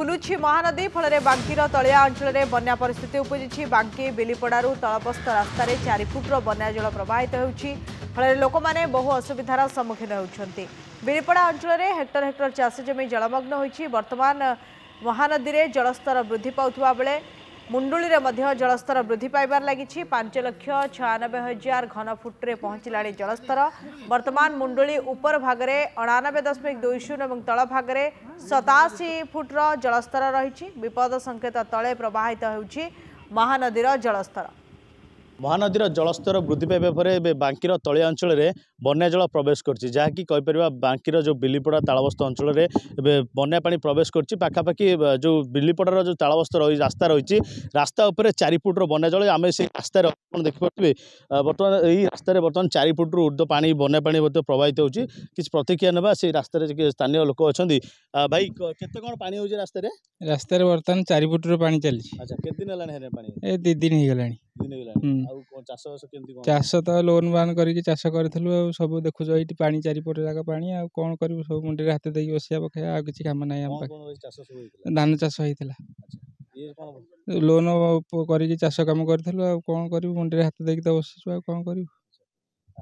ଖୋଲୁଛି ମହାନଦୀ ଫଳରେ ବାଙ୍କୀର ତଳିଆ ଅଞ୍ଚଳରେ ବନ୍ୟା ପରିସ୍ଥିତି ଉପୁଜିଛି ବାଙ୍କୀ ବେଲିପଡ଼ାରୁ ତଳବସ୍ତ ରାସ୍ତାରେ ଚାରି ଫୁଟର ବନ୍ୟା ଜଳ ପ୍ରବାହିତ ହେଉଛି ଫଳରେ ଲୋକମାନେ ବହୁ ଅସୁବିଧାର ସମ୍ମୁଖୀନ ହେଉଛନ୍ତି ବେଲିପଡ଼ା ଅଞ୍ଚଳରେ ହେକ୍ଟର ହେକ୍ଟର ଚାଷ ଜମି ଜଳମଗ୍ନ ହୋଇଛି ବର୍ତ୍ତମାନ ମହାନଦୀରେ ଜଳସ୍ତର ବୃଦ୍ଧି ପାଉଥିବା ବେଳେ ମୁଣ୍ଡୁଳିରେ ମଧ୍ୟ ଜଳସ୍ତର ବୃଦ୍ଧି ପାଇବାରେ ଲାଗିଛି ପାଞ୍ଚ ଲକ୍ଷ ଛୟାନବେ ହଜାର ଘନ ଫୁଟ୍ରେ ପହଞ୍ଚିଲାଣି ଜଳସ୍ତର ବର୍ତ୍ତମାନ ମୁଣ୍ଡୁଳି ଉପର ଭାଗରେ ଅଣାନବେ ଦଶମିକ ଦୁଇ ଶୂନ ଏବଂ ତଳ ଭାଗରେ ସତାଅଶୀ ଫୁଟ୍ର ଜଳସ୍ତର ରହିଛି ବିପଦ ସଙ୍କେତ ତଳେ ପ୍ରବାହିତ ହେଉଛି ମହାନଦୀର ଜଳସ୍ତର মহানদীর জলস্তর বৃদ্ধি পাইবা পরে এবার বাঙ্কির তলিয়া অঞ্চলের বন্যা জল প্রবেশ করছে যা কি কইপারা বাঙ্কির যে বিলিপড়া তালবস্ত অঞ্চলের এবে বন্যা পাঁচ প্রবেশ করছে পাখাপাখি যে বিলিপড়ার যে তালবস্ত রাস্তা রয়েছে রাস্তা উপরে চারি ফুটর বন্যা জল আমি সেই রাস্তার আপনার দেখিপারে বর্তমান এই রাস্তার বর্তমান চারি ফুটর ঊর্ধ্ব পা বন্যা পাঁচ প্রবাহিত হচ্ছে কিছু প্রতিক্রিয়া নেওয়া সেই রাস্তার স্থানীয় লোক অনেক ভাই কত কম পা হচ্ছে রাস্তায় রাস্তায় বর্তমান চারি ফুটর পা চাল আচ্ছা কেদিন হল পাঁচ এই দিদিন হয়ে গলানি ଚାଷ ତ ଲୋନ୍ ବାନ୍ କରିକି ଚାଷ କରିଥିଲୁ ଆଉ ସବୁ ଦେଖୁଛ ଏଇଠି ପାଣି ଚାରିପଟ ଯାକ ପାଣି ଆଉ କ'ଣ କରିବୁ ସବୁ ମୁଣ୍ଡରେ ହାତ ଦେଇକି ବସିବା ପକେଇବା ଆଉ କିଛି କାମ ନାହିଁ ଆମ ଧାନ ଚାଷ ହେଇଥିଲା ଲୋନ୍ କରିକି ଚାଷ କାମ କରିଥିଲୁ ଆଉ କ'ଣ କରିବୁ ମୁଣ୍ଡରେ ହାତ ଦେଇକି ତ ବସିଛୁ ଆଉ କ'ଣ କରିବୁ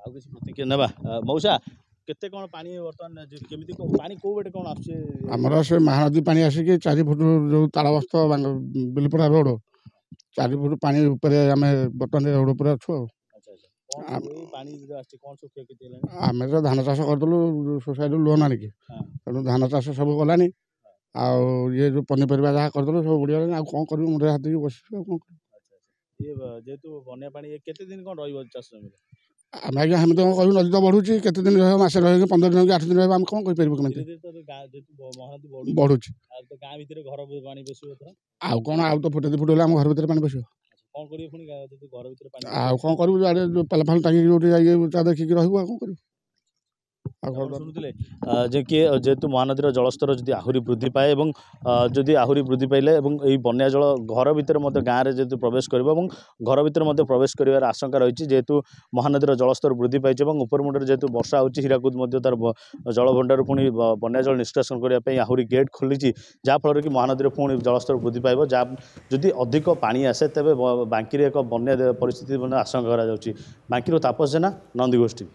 ଆଉ କିଛି ନେବା ମଉସା କେତେ କ'ଣ ପାଣି ବର୍ତ୍ତମାନ କେମିତି ପାଣି କେଉଁ ବାଟେ କ'ଣ ଆସୁଛି ଆମର ସେ ମହାନଦୀ ପାଣି ଆସିକି ଚାରି ଫୁଟ ଯେଉଁ ତାଳବସ୍ତ ବିଲପଡ଼ା ରୋଡ଼ ଚାରି ଫୁଟ ପାଣି ଉପରେ ଆମେ ବର୍ତ୍ତମାନ ରୋଡ଼ ଉପରେ ଅଛୁ ଆଉ ଆମେ ତ ଧାନ ଚାଷ କରିଦେଲୁ ସୋସାଇଟିରୁ ଲୋନ୍ ଆଣିକି ତେଣୁ ଧାନ ଚାଷ ସବୁ କଲାଣି ଆଉ ଇଏ ଯେଉଁ ପନିପରିବା ଯାହା କରିଦେଲୁ ସବୁ ବୁଡ଼ିଗଲାଣି ଆଉ କ'ଣ କରିବୁ ମୁଣ୍ଡରେ ହାତ ଦେଇକି ବସିଛୁ ଆଉ କ'ଣ କରିବୁ ଯେହେତୁ ବନ୍ୟା ପାଣି କେତେ ଦିନ କ'ଣ ରହିବ ଚାଷ ଆମେ ଆଜ୍ଞା ଆମେ ତ କ'ଣ କହିବୁ ନଦୀ ତ ବଢ଼ୁଛି କେତେ ଦିନ ରହିବ ମାସେ ରହିବ ପନ୍ଦର ଦିନ କି ଆଠ ଦିନ ରହିବ ଆମେ କ'ଣ କହିପାରିବୁ କେମିତି ବଢ଼ୁଛି ଗାଁ ଭିତରେ ଘର ପାଣି ପଶିବ ଏଥର ଆଉ କ'ଣ ଆଉ ତ ଫୁଟେ ଫୁଟ ହେଲେ ଆମ ଘର ଭିତରେ ପାଣି ପଶିବ କ'ଣ କରିବେ ପୁଣି ଯଦି ଘର ଭିତରେ ପାଣି ଆଉ କ'ଣ କରିବୁ ଆଡ଼େ ପାଲା ଫାଲ ଟାଙ୍ଗିକି ଯେଉଁଠି ଯାଇକି ତା ଦେଖିକି ରହିବୁ ଆଉ କ'ଣ କରିବୁ শুଣুଥିଲେ ଯେ କିଏ ଯେହେତୁ ମହାନଦୀର ଜଳସ୍ତର ଯଦି ଆହୁରି ବୃଦ୍ଧି ପାଏ ଏବଂ ଯଦି ଆହୁରି ବୃଦ୍ଧି ପାଇଲେ ଏବଂ ଏହି ବନ୍ୟା ଜଳ ଘର ଭିତରେ ମଧ୍ୟ ଗାଁରେ ଯେହେତୁ ପ୍ରବେଶ କରିବ ଏବଂ ଘର ଭିତରେ ମଧ୍ୟ ପ୍ରବେଶ କରିବାର ଆଶଙ୍କା ରହିଛି ଯେହେତୁ ମହାନଦୀର ଜଳସ୍ତର ବୃଦ୍ଧି ପାଇଛି ଏବଂ ଉପର ମୁଣ୍ଡରେ ଯେହେତୁ ବର୍ଷା ହେଉଛି ହୀରାକୁଦ ମଧ୍ୟ ତା'ର ଜଳଭଣ୍ଡାରୁ ପୁଣି ବନ୍ୟା ଜଳ ନିଷ୍କାସନ କରିବା ପାଇଁ ଆହୁରି ଗେଟ୍ ଖୋଲିଛି ଯାହାଫଳରେ କି ମହାନଦୀର ପୁଣି ଜଳସ୍ତର ବୃଦ୍ଧି ପାଇବ ଯାହା ଯଦି ଅଧିକ ପାଣି ଆସେ ତେବେ ବାଙ୍କିରେ ଏକ ବନ୍ୟା ପରିସ୍ଥିତି ମଧ୍ୟ ଆଶଙ୍କା କରାଯାଉଛି ବାଙ୍କିରୁ ତାପସ ଜେନା ନନ୍ଦିଗୋଷ୍ଠୀ